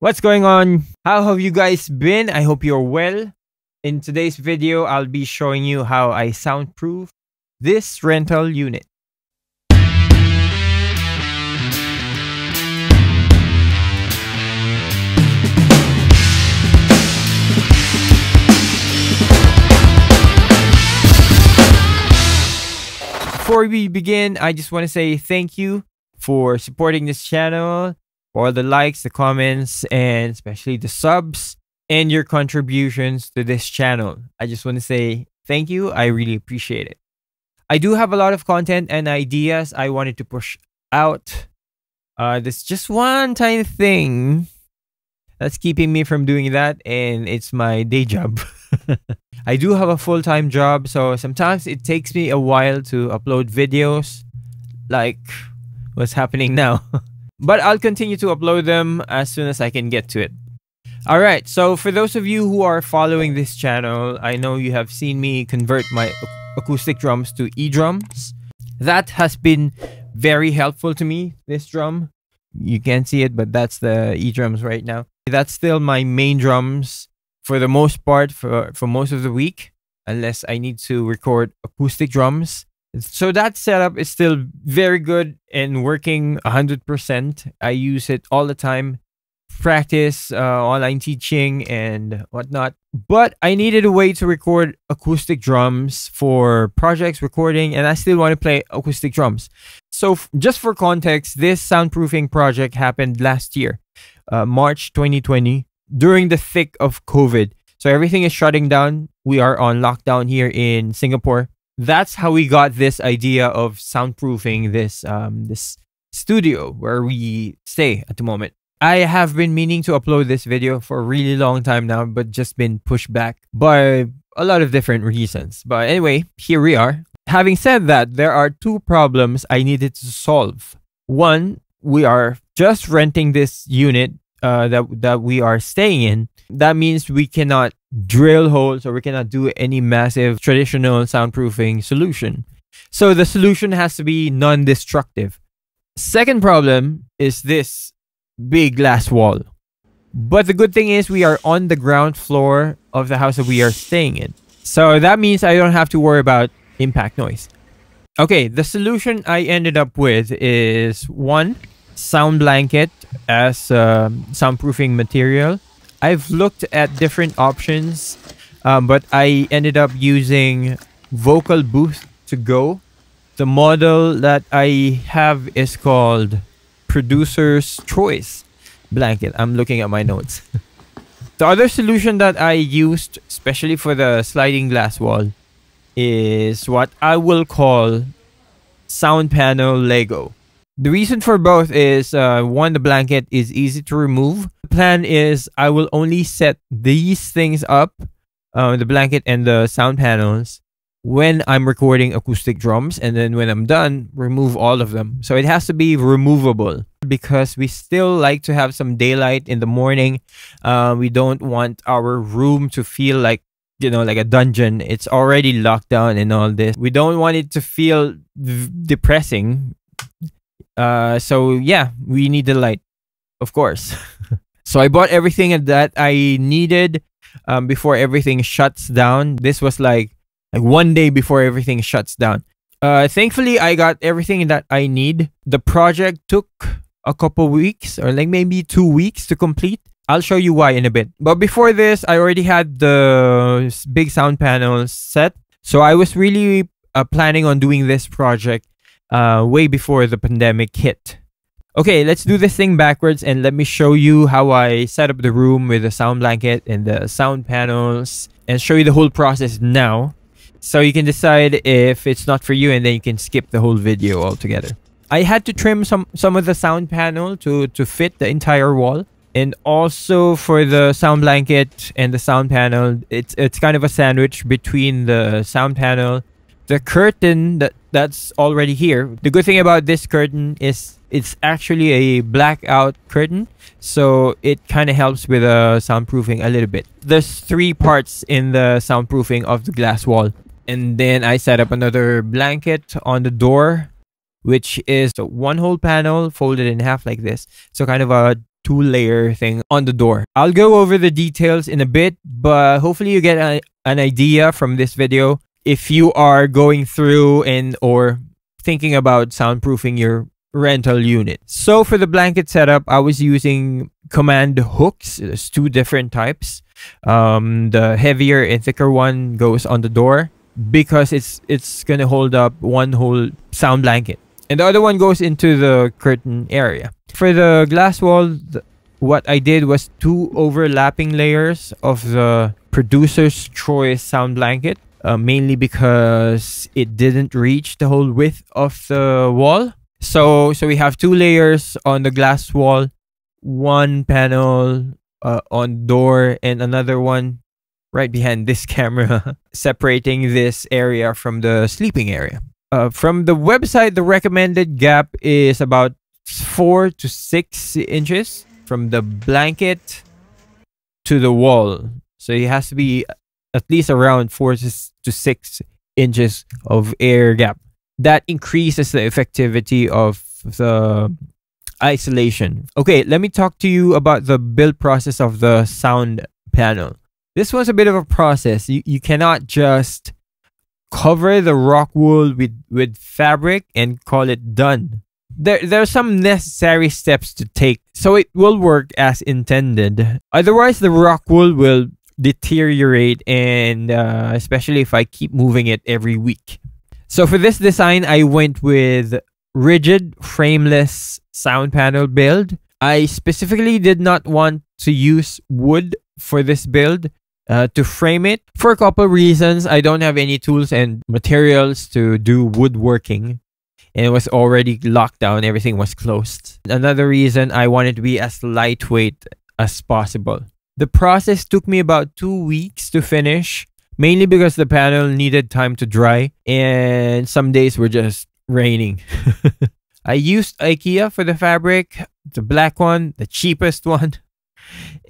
What's going on? How have you guys been? I hope you're well. In today's video, I'll be showing you how I soundproof this rental unit. Before we begin, I just want to say thank you for supporting this channel for the likes, the comments, and especially the subs and your contributions to this channel. I just want to say thank you. I really appreciate it. I do have a lot of content and ideas I wanted to push out. Uh, there's just one tiny thing that's keeping me from doing that, and it's my day job. I do have a full time job, so sometimes it takes me a while to upload videos like what's happening now. But I'll continue to upload them as soon as I can get to it. Alright, so for those of you who are following this channel, I know you have seen me convert my acoustic drums to E-drums. That has been very helpful to me, this drum. You can't see it, but that's the E-drums right now. That's still my main drums for the most part for, for most of the week, unless I need to record acoustic drums. So that setup is still very good and working 100%. I use it all the time, practice uh, online teaching and whatnot. But I needed a way to record acoustic drums for projects recording, and I still want to play acoustic drums. So, just for context, this soundproofing project happened last year, uh, March 2020, during the thick of COVID. So, everything is shutting down. We are on lockdown here in Singapore that's how we got this idea of soundproofing this um, this studio where we stay at the moment. I have been meaning to upload this video for a really long time now, but just been pushed back by a lot of different reasons. But anyway, here we are. Having said that, there are two problems I needed to solve. One, we are just renting this unit uh, that that we are staying in. That means we cannot drill holes or we cannot do any massive traditional soundproofing solution. So the solution has to be non destructive. Second problem is this big glass wall. But the good thing is we are on the ground floor of the house that we are staying in. So that means I don't have to worry about impact noise. Okay, the solution I ended up with is one sound blanket as um, soundproofing material I've looked at different options, um, but I ended up using Vocal Booth to go. The model that I have is called Producer's Choice Blanket. I'm looking at my notes. the other solution that I used, especially for the sliding glass wall, is what I will call Sound Panel Lego. The reason for both is uh, one, the blanket is easy to remove. The plan is I will only set these things up, uh, the blanket and the sound panels, when I'm recording acoustic drums. And then when I'm done, remove all of them. So it has to be removable because we still like to have some daylight in the morning. Uh, we don't want our room to feel like you know, like a dungeon. It's already locked down and all this. We don't want it to feel depressing uh, so yeah, we need the light, of course. so I bought everything that I needed um, before everything shuts down. This was like like one day before everything shuts down. Uh, thankfully, I got everything that I need. The project took a couple weeks or like maybe two weeks to complete. I'll show you why in a bit. But before this, I already had the big sound panel set. So I was really uh, planning on doing this project uh, way before the pandemic hit. Okay, let's do this thing backwards and let me show you how I set up the room with the sound blanket and the sound panels and show you the whole process now. So you can decide if it's not for you and then you can skip the whole video altogether. I had to trim some, some of the sound panel to, to fit the entire wall. And also for the sound blanket and the sound panel, it's, it's kind of a sandwich between the sound panel, the curtain that that's already here. The good thing about this curtain is it's actually a blackout curtain, so it kind of helps with uh, soundproofing a little bit. There's three parts in the soundproofing of the glass wall. And then I set up another blanket on the door, which is one whole panel folded in half like this. So kind of a two layer thing on the door. I'll go over the details in a bit, but hopefully you get a, an idea from this video if you are going through and or thinking about soundproofing your rental unit. So for the blanket setup, I was using command hooks. There's two different types. Um, the heavier and thicker one goes on the door because it's it's gonna hold up one whole sound blanket, and the other one goes into the curtain area. For the glass wall, th what I did was two overlapping layers of the producer's choice sound blanket uh, mainly because it didn't reach the whole width of the wall. So so we have two layers on the glass wall, one panel uh, on door and another one right behind this camera separating this area from the sleeping area. Uh, from the website, the recommended gap is about four to six inches from the blanket to the wall. So it has to be at least around 4 to 6 inches of air gap. That increases the effectivity of the isolation. Okay, let me talk to you about the build process of the sound panel. This was a bit of a process. You, you cannot just cover the rock wool with, with fabric and call it done. There, there are some necessary steps to take so it will work as intended. Otherwise, the rock wool will deteriorate and uh, especially if I keep moving it every week. So for this design, I went with rigid frameless sound panel build. I specifically did not want to use wood for this build uh, to frame it. For a couple reasons, I don't have any tools and materials to do woodworking and it was already locked down. Everything was closed. Another reason I wanted to be as lightweight as possible. The process took me about two weeks to finish, mainly because the panel needed time to dry, and some days were just raining. I used IKEA for the fabric, the black one, the cheapest one.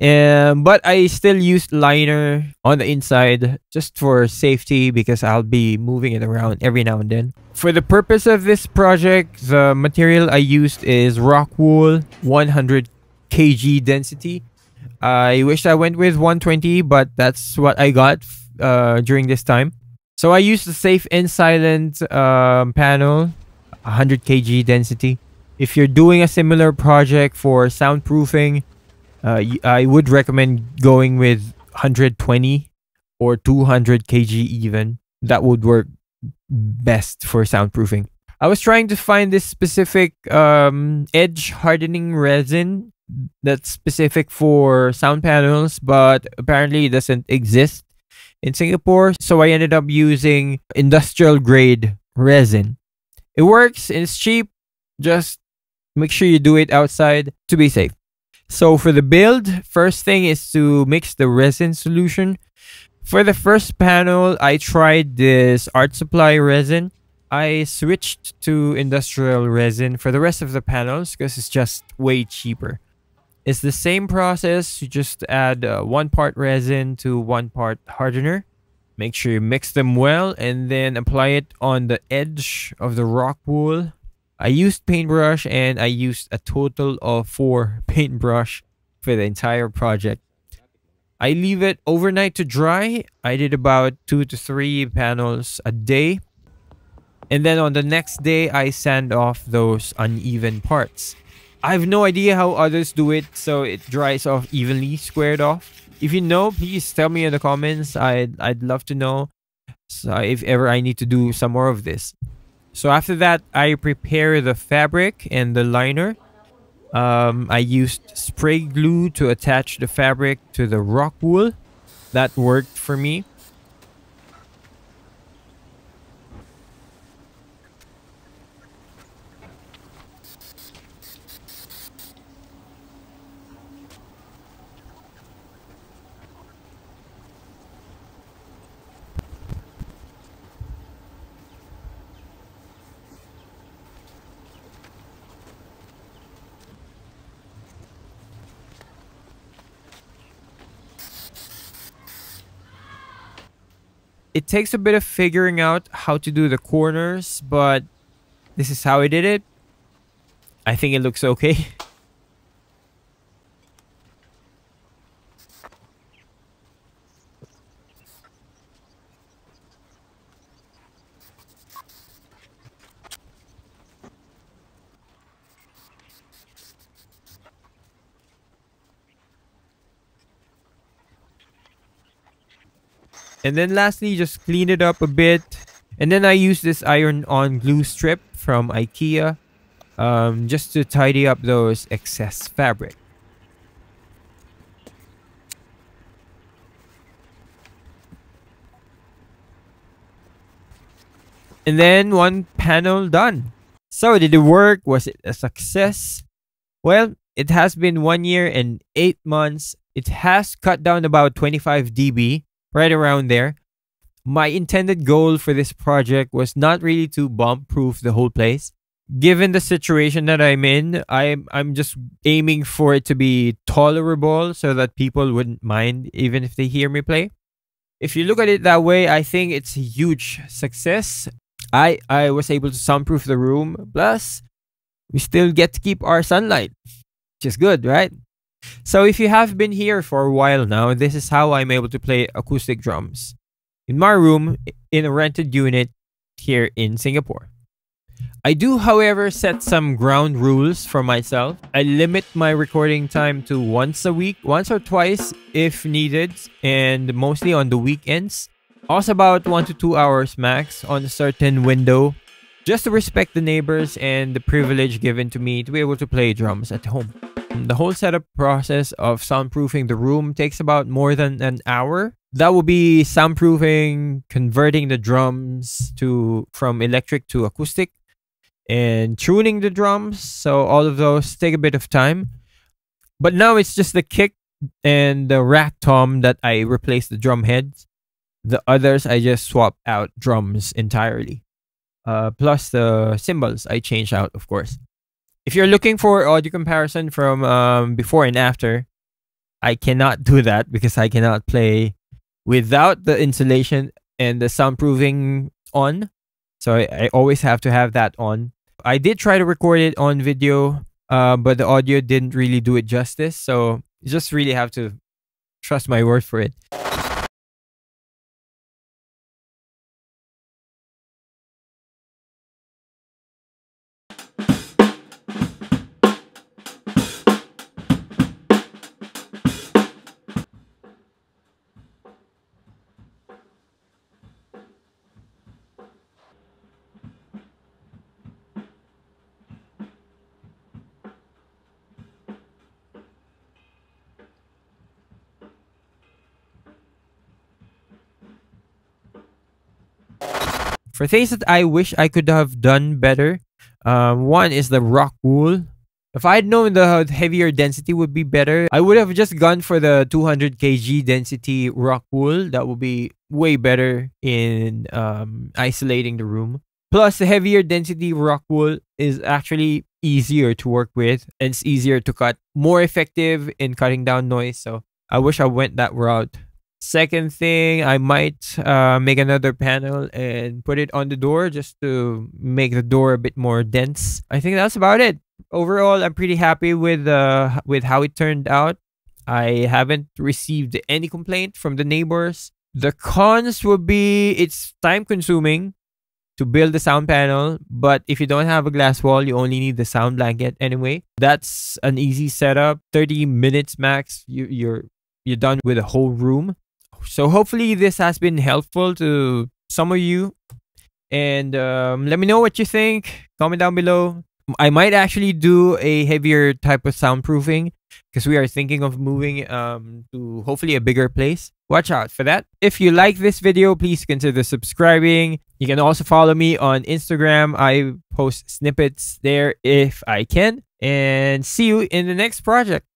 and but I still used liner on the inside just for safety because I'll be moving it around every now and then. For the purpose of this project, the material I used is rock wool 100 kg density. I wish I went with 120, but that's what I got uh, during this time. So I used the safe and silent um, panel, 100 kg density. If you're doing a similar project for soundproofing, uh, I would recommend going with 120 or 200 kg even. That would work best for soundproofing. I was trying to find this specific um, edge hardening resin that's specific for sound panels, but apparently it doesn't exist in Singapore. So I ended up using industrial grade resin. It works and it's cheap. Just make sure you do it outside to be safe. So for the build, first thing is to mix the resin solution. For the first panel, I tried this art supply resin. I switched to industrial resin for the rest of the panels because it's just way cheaper. It's the same process. You just add uh, one part resin to one part hardener. Make sure you mix them well and then apply it on the edge of the rock wool. I used paintbrush and I used a total of four paintbrush for the entire project. I leave it overnight to dry. I did about two to three panels a day. And then on the next day, I sand off those uneven parts. I have no idea how others do it so it dries off evenly, squared off. If you know, please tell me in the comments. I'd, I'd love to know so uh, if ever I need to do some more of this. So after that, I prepare the fabric and the liner. Um, I used spray glue to attach the fabric to the rock wool. That worked for me. It takes a bit of figuring out how to do the corners, but this is how I did it. I think it looks okay. And then lastly, just clean it up a bit. And then I use this iron-on glue strip from Ikea um, just to tidy up those excess fabric. And then one panel done. So did it work? Was it a success? Well, it has been one year and eight months. It has cut down about 25 dB right around there. My intended goal for this project was not really to bomb proof the whole place. Given the situation that I'm in, I'm I'm just aiming for it to be tolerable so that people wouldn't mind even if they hear me play. If you look at it that way, I think it's a huge success. I I was able to soundproof the room. Plus, we still get to keep our sunlight, which is good, right? So if you have been here for a while now, this is how I'm able to play acoustic drums in my room in a rented unit here in Singapore. I do, however, set some ground rules for myself. I limit my recording time to once a week, once or twice if needed, and mostly on the weekends. Also about 1 to 2 hours max on a certain window, just to respect the neighbors and the privilege given to me to be able to play drums at home. The whole setup process of soundproofing the room takes about more than an hour. That would be soundproofing, converting the drums to from electric to acoustic, and tuning the drums. So all of those take a bit of time. But now it's just the kick and the rack tom that I replace the drum heads. The others I just swap out drums entirely. Uh, plus the cymbals I change out, of course. If you're looking for audio comparison from um, before and after, I cannot do that because I cannot play without the insulation and the soundproofing on. So I, I always have to have that on. I did try to record it on video, uh, but the audio didn't really do it justice. So you just really have to trust my word for it. For things that I wish I could have done better, um, one is the rock wool. If I had known the heavier density would be better, I would have just gone for the 200 kg density rock wool. That would be way better in um, isolating the room. Plus, the heavier density rock wool is actually easier to work with and it's easier to cut, more effective in cutting down noise. So I wish I went that route. Second thing, I might uh, make another panel and put it on the door just to make the door a bit more dense. I think that's about it. Overall, I'm pretty happy with uh, with how it turned out. I haven't received any complaint from the neighbors. The cons would be it's time consuming to build the sound panel, but if you don't have a glass wall, you only need the sound blanket anyway. That's an easy setup. 30 minutes max, you, you're you're done with a whole room so hopefully this has been helpful to some of you and um, let me know what you think comment down below i might actually do a heavier type of soundproofing because we are thinking of moving um, to hopefully a bigger place watch out for that if you like this video please consider subscribing you can also follow me on instagram i post snippets there if i can and see you in the next project